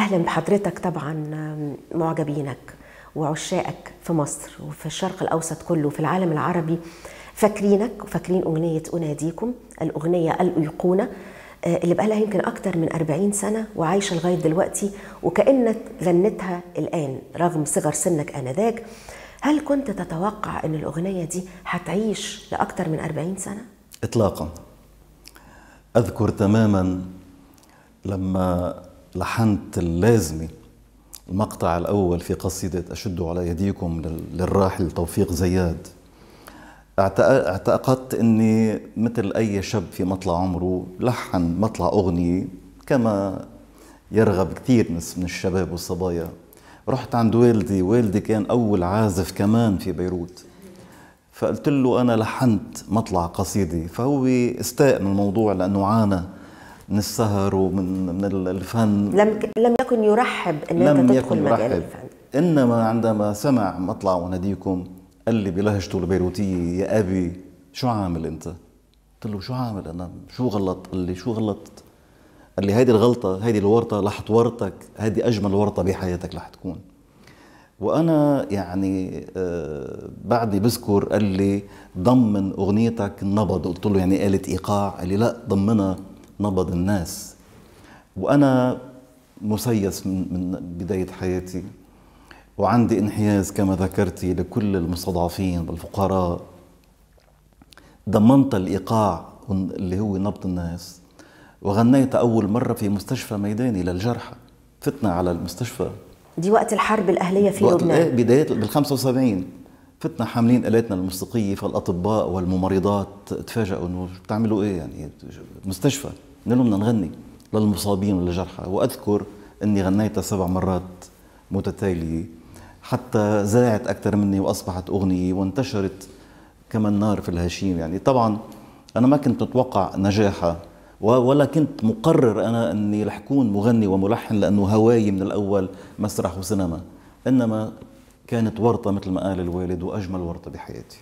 أهلا بحضرتك طبعا معجبينك وعشاقك في مصر وفي الشرق الأوسط كله وفي العالم العربي فاكرينك وفاكرين أغنية أناديكم الأغنية الأيقونة آه، اللي بقى لها يمكن أكتر من 40 سنة وعايشة لغاية دلوقتي وكأنك غنتها الآن رغم صغر سنك آنذاك هل كنت تتوقع أن الأغنية دي هتعيش لأكتر من 40 سنة؟ إطلاقا أذكر تماما لما لحنت اللازمة المقطع الأول في قصيدة أشد على يديكم للراحل توفيق زياد اعتقدت أني مثل أي شاب في مطلع عمره لحن مطلع أغنية كما يرغب كثير من الشباب والصبايا رحت عند والدي والدي كان أول عازف كمان في بيروت فقلت له أنا لحنت مطلع قصيدة فهو استاء من الموضوع لأنه عانى من السهر ومن من الفن لم لم يكن يرحب ان لم انت تدخل يكن يرحب الفن انما عندما سمع مطلع وناديكم قال لي بلهجته البيروتيه يا ابي شو عامل انت؟ قلت له شو عامل انا شو غلط؟ قال لي شو غلطت؟ قال لي هيدي الغلطه هيدي الورطه رح تورطك هيدي اجمل ورطه بحياتك رح تكون وانا يعني آه بعدي بذكر قال لي ضمن اغنيتك النبض قلت له يعني آلة ايقاع قال لي لا ضمنها نبض الناس وأنا مسيس من, بداية حياتي وعندي انحياز كما ذكرتي لكل المستضعفين والفقراء ضمنت الإيقاع اللي هو نبض الناس وغنيت أول مرة في مستشفى ميداني للجرحى فتنا على المستشفى دي وقت الحرب الأهلية في لبنان إيه؟ بداية بال 75 فتنا حاملين آلاتنا الموسيقية فالأطباء والممرضات تفاجئوا إنه بتعملوا إيه يعني مستشفى لانه بدنا نغني للمصابين وللجرحى واذكر اني غنيتها سبع مرات متتاليه حتى زرعت اكثر مني واصبحت اغنيه وانتشرت كما النار في الهشيم يعني طبعا انا ما كنت متوقع نجاحها ولا كنت مقرر انا اني رح اكون مغني وملحن لانه هواي من الاول مسرح وسينما انما كانت ورطه مثل ما قال الوالد واجمل ورطه بحياتي